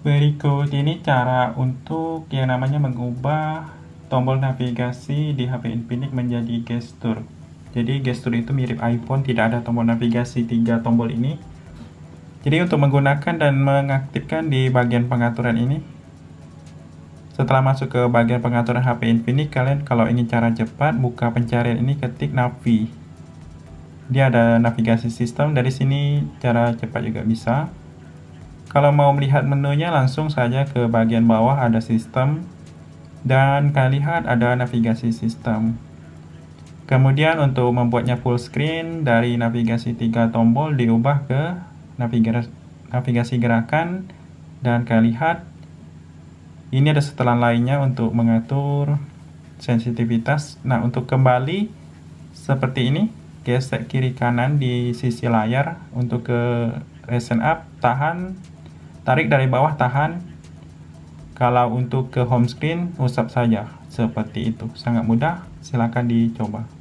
Berikut ini cara untuk yang namanya mengubah tombol navigasi di HP Infinix menjadi gesture. Jadi gesture itu mirip iPhone, tidak ada tombol navigasi tiga tombol ini. Jadi untuk menggunakan dan mengaktifkan di bagian pengaturan ini, setelah masuk ke bagian pengaturan HP Infinix, kalian kalau ingin cara cepat, buka pencarian ini ketik Navi. Dia ada navigasi sistem, dari sini cara cepat juga bisa. Kalau mau melihat menunya langsung saja ke bagian bawah ada sistem dan kalian lihat ada navigasi sistem. Kemudian untuk membuatnya full screen dari navigasi tiga tombol diubah ke navigasi, gerakan dan kalian lihat ini ada setelan lainnya untuk mengatur sensitivitas. Nah, untuk kembali seperti ini, gesek kiri kanan di sisi layar untuk ke recent up, tahan tarik dari bawah tahan kalau untuk ke home screen usap saja seperti itu sangat mudah silahkan dicoba